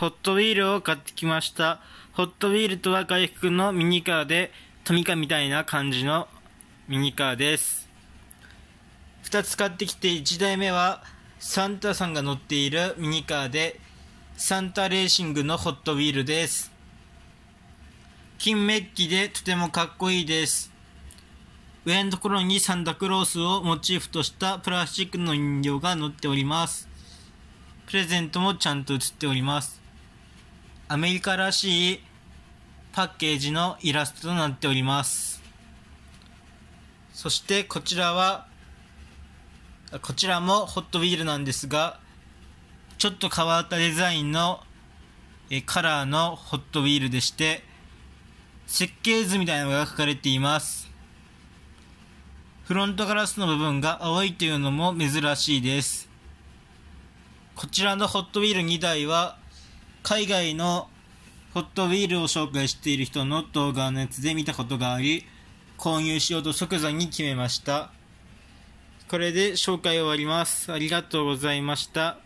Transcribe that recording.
ホットウィールを買ってきました。ホットウィールとは回復のミニカーで、トミカみたいな感じのミニカーです。2つ買ってきて1台目はサンタさんが乗っているミニカーでサンタレーシングのホットウィールです。金メッキでとてもかっこいいです。上のところにサンタクロースをモチーフとしたプラスチックの人形が乗っております。プレゼントもちゃんと写っております。アメリカらしいパッケージのイラストとなっております。そしてこちらは、こちらもホットウィールなんですが、ちょっと変わったデザインのえカラーのホットウィールでして、設計図みたいなのが書かれています。フロントガラスの部分が青いというのも珍しいです。こちらのホットウィール2台は海外のホットウィールを紹介している人の動画のやつで見たことがあり、購入しようと即座に決めました。これで紹介終わります。ありがとうございました。